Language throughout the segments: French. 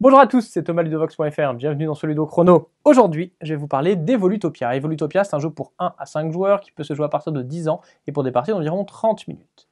Bonjour à tous, c'est Thomas Ludovox.fr, bienvenue dans ce Chrono. Aujourd'hui, je vais vous parler d'Evolutopia. Evolutopia, c'est un jeu pour 1 à 5 joueurs qui peut se jouer à partir de 10 ans et pour des parties d'environ 30 minutes.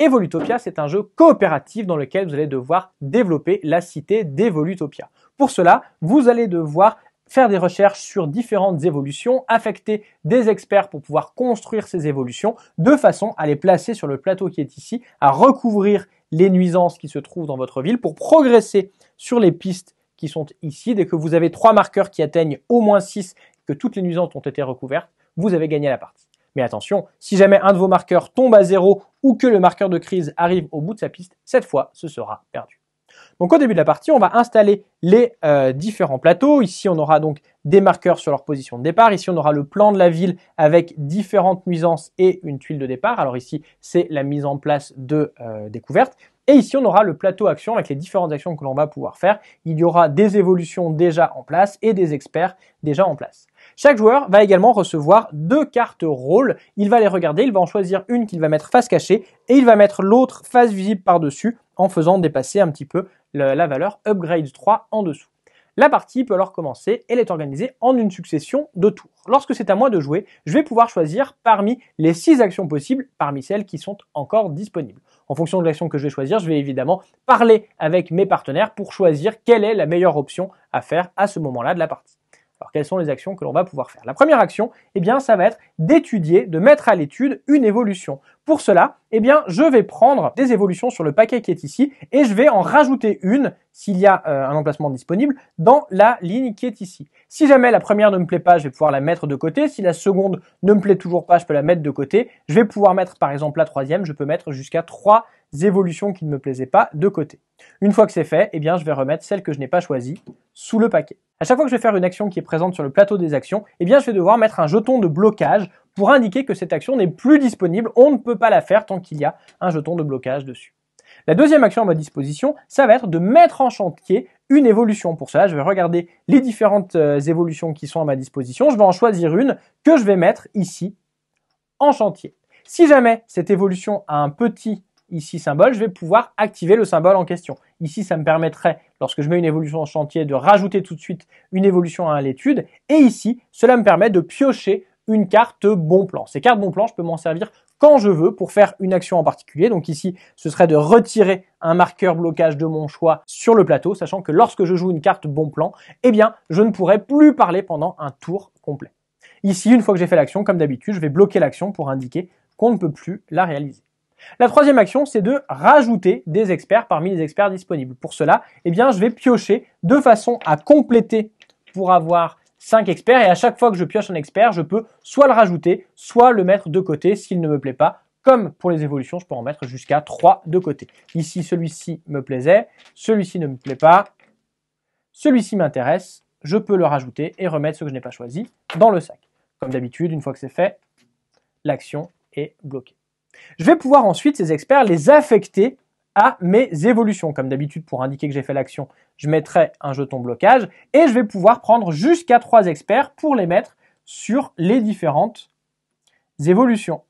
Evolutopia, c'est un jeu coopératif dans lequel vous allez devoir développer la cité d'Evolutopia. Pour cela, vous allez devoir faire des recherches sur différentes évolutions, affecter des experts pour pouvoir construire ces évolutions, de façon à les placer sur le plateau qui est ici, à recouvrir les nuisances qui se trouvent dans votre ville pour progresser sur les pistes qui sont ici. Dès que vous avez trois marqueurs qui atteignent au moins 6 que toutes les nuisances ont été recouvertes, vous avez gagné la partie. Mais attention, si jamais un de vos marqueurs tombe à zéro ou que le marqueur de crise arrive au bout de sa piste, cette fois, ce sera perdu. Donc au début de la partie, on va installer les euh, différents plateaux. Ici, on aura donc des marqueurs sur leur position de départ. Ici, on aura le plan de la ville avec différentes nuisances et une tuile de départ. Alors ici, c'est la mise en place de euh, découverte. Et ici, on aura le plateau action avec les différentes actions que l'on va pouvoir faire. Il y aura des évolutions déjà en place et des experts déjà en place. Chaque joueur va également recevoir deux cartes rôle. Il va les regarder, il va en choisir une qu'il va mettre face cachée et il va mettre l'autre face visible par-dessus en faisant dépasser un petit peu la valeur upgrade 3 en dessous. La partie peut alors commencer, elle est organisée en une succession de tours. Lorsque c'est à moi de jouer, je vais pouvoir choisir parmi les 6 actions possibles, parmi celles qui sont encore disponibles. En fonction de l'action que je vais choisir, je vais évidemment parler avec mes partenaires pour choisir quelle est la meilleure option à faire à ce moment-là de la partie. Alors quelles sont les actions que l'on va pouvoir faire La première action, eh bien ça va être d'étudier, de mettre à l'étude une évolution. Pour cela, eh bien, je vais prendre des évolutions sur le paquet qui est ici et je vais en rajouter une, s'il y a euh, un emplacement disponible, dans la ligne qui est ici. Si jamais la première ne me plaît pas, je vais pouvoir la mettre de côté. Si la seconde ne me plaît toujours pas, je peux la mettre de côté. Je vais pouvoir mettre, par exemple, la troisième. Je peux mettre jusqu'à trois évolutions qui ne me plaisaient pas de côté. Une fois que c'est fait, eh bien, je vais remettre celle que je n'ai pas choisie sous le paquet. À chaque fois que je vais faire une action qui est présente sur le plateau des actions, eh bien, je vais devoir mettre un jeton de blocage pour indiquer que cette action n'est plus disponible, on ne peut pas la faire tant qu'il y a un jeton de blocage dessus. La deuxième action à ma disposition, ça va être de mettre en chantier une évolution. Pour cela, je vais regarder les différentes euh, évolutions qui sont à ma disposition. Je vais en choisir une que je vais mettre ici en chantier. Si jamais cette évolution a un petit ici symbole, je vais pouvoir activer le symbole en question. Ici, ça me permettrait, lorsque je mets une évolution en chantier, de rajouter tout de suite une évolution à l'étude. Et ici, cela me permet de piocher une carte bon plan. Ces cartes bon plan, je peux m'en servir quand je veux pour faire une action en particulier. Donc ici, ce serait de retirer un marqueur blocage de mon choix sur le plateau, sachant que lorsque je joue une carte bon plan, eh bien, je ne pourrai plus parler pendant un tour complet. Ici, une fois que j'ai fait l'action, comme d'habitude, je vais bloquer l'action pour indiquer qu'on ne peut plus la réaliser. La troisième action, c'est de rajouter des experts parmi les experts disponibles. Pour cela, eh bien, je vais piocher de façon à compléter pour avoir 5 experts et à chaque fois que je pioche un expert, je peux soit le rajouter, soit le mettre de côté s'il ne me plaît pas. Comme pour les évolutions, je peux en mettre jusqu'à 3 de côté. Ici, celui-ci me plaisait, celui-ci ne me plaît pas, celui-ci m'intéresse, je peux le rajouter et remettre ce que je n'ai pas choisi dans le sac. Comme d'habitude, une fois que c'est fait, l'action est bloquée. Je vais pouvoir ensuite, ces experts, les affecter mes évolutions. Comme d'habitude, pour indiquer que j'ai fait l'action, je mettrai un jeton blocage et je vais pouvoir prendre jusqu'à trois experts pour les mettre sur les différentes évolutions.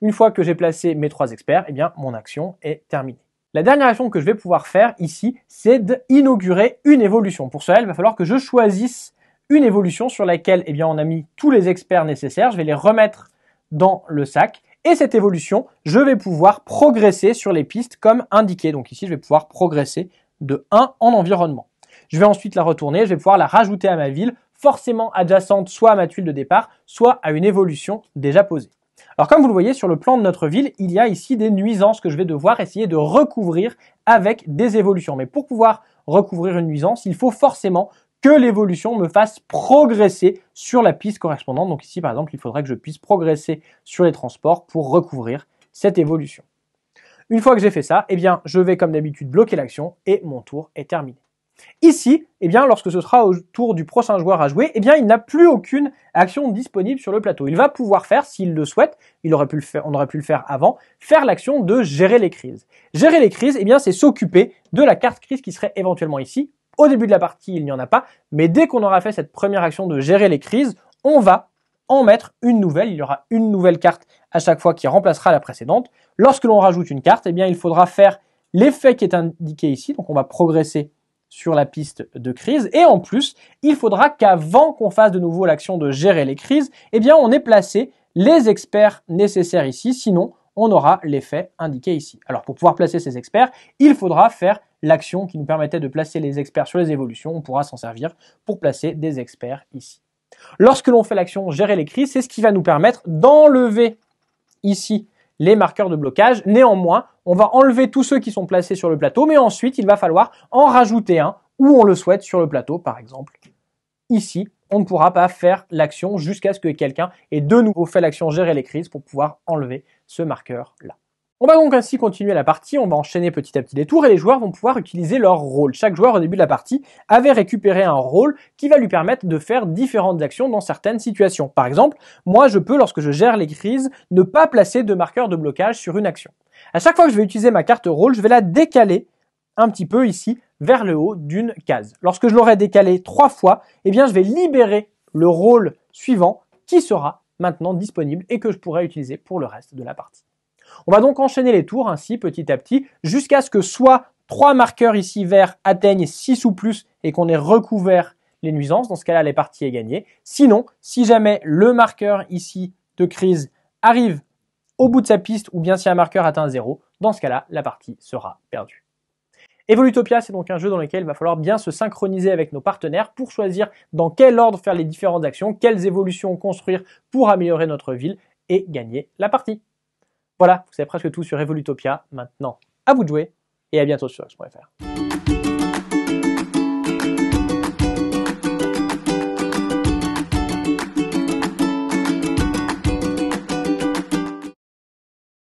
Une fois que j'ai placé mes trois experts, et eh bien, mon action est terminée. La dernière action que je vais pouvoir faire ici, c'est d'inaugurer une évolution. Pour cela, il va falloir que je choisisse une évolution sur laquelle eh bien, on a mis tous les experts nécessaires. Je vais les remettre dans le sac et cette évolution, je vais pouvoir progresser sur les pistes comme indiqué. Donc ici, je vais pouvoir progresser de 1 en environnement. Je vais ensuite la retourner, je vais pouvoir la rajouter à ma ville, forcément adjacente soit à ma tuile de départ, soit à une évolution déjà posée. Alors comme vous le voyez sur le plan de notre ville, il y a ici des nuisances que je vais devoir essayer de recouvrir avec des évolutions. Mais pour pouvoir recouvrir une nuisance, il faut forcément que l'évolution me fasse progresser sur la piste correspondante. Donc ici, par exemple, il faudrait que je puisse progresser sur les transports pour recouvrir cette évolution. Une fois que j'ai fait ça, eh bien, je vais comme d'habitude bloquer l'action et mon tour est terminé. Ici, eh bien, lorsque ce sera au tour du prochain joueur à jouer, eh bien, il n'a plus aucune action disponible sur le plateau. Il va pouvoir faire, s'il le souhaite, il aurait pu le faire, on aurait pu le faire avant, faire l'action de gérer les crises. Gérer les crises, eh bien, c'est s'occuper de la carte crise qui serait éventuellement ici au début de la partie, il n'y en a pas, mais dès qu'on aura fait cette première action de gérer les crises, on va en mettre une nouvelle. Il y aura une nouvelle carte à chaque fois qui remplacera la précédente. Lorsque l'on rajoute une carte, eh bien, il faudra faire l'effet qui est indiqué ici. Donc, on va progresser sur la piste de crise. Et en plus, il faudra qu'avant qu'on fasse de nouveau l'action de gérer les crises, eh bien, on ait placé les experts nécessaires ici. Sinon, on aura l'effet indiqué ici. Alors pour pouvoir placer ces experts, il faudra faire l'action qui nous permettait de placer les experts sur les évolutions, on pourra s'en servir pour placer des experts ici. Lorsque l'on fait l'action gérer les crises, c'est ce qui va nous permettre d'enlever ici les marqueurs de blocage. Néanmoins, on va enlever tous ceux qui sont placés sur le plateau, mais ensuite il va falloir en rajouter un où on le souhaite sur le plateau, par exemple ici on ne pourra pas faire l'action jusqu'à ce que quelqu'un ait de nouveau fait l'action gérer les crises pour pouvoir enlever ce marqueur-là. On va donc ainsi continuer la partie, on va enchaîner petit à petit les tours et les joueurs vont pouvoir utiliser leur rôle. Chaque joueur au début de la partie avait récupéré un rôle qui va lui permettre de faire différentes actions dans certaines situations. Par exemple, moi je peux lorsque je gère les crises ne pas placer de marqueur de blocage sur une action. À chaque fois que je vais utiliser ma carte rôle, je vais la décaler un petit peu ici vers le haut d'une case. Lorsque je l'aurai décalé trois fois, eh bien, je vais libérer le rôle suivant qui sera maintenant disponible et que je pourrai utiliser pour le reste de la partie. On va donc enchaîner les tours ainsi petit à petit jusqu'à ce que soit trois marqueurs ici verts atteignent 6 ou plus et qu'on ait recouvert les nuisances. Dans ce cas-là, les parties est gagnée. Sinon, si jamais le marqueur ici de crise arrive au bout de sa piste ou bien si un marqueur atteint 0, dans ce cas-là, la partie sera perdue. Evolutopia, c'est donc un jeu dans lequel il va falloir bien se synchroniser avec nos partenaires pour choisir dans quel ordre faire les différentes actions, quelles évolutions construire pour améliorer notre ville et gagner la partie. Voilà, vous savez presque tout sur Evolutopia. Maintenant, à vous de jouer et à bientôt sur X.fr.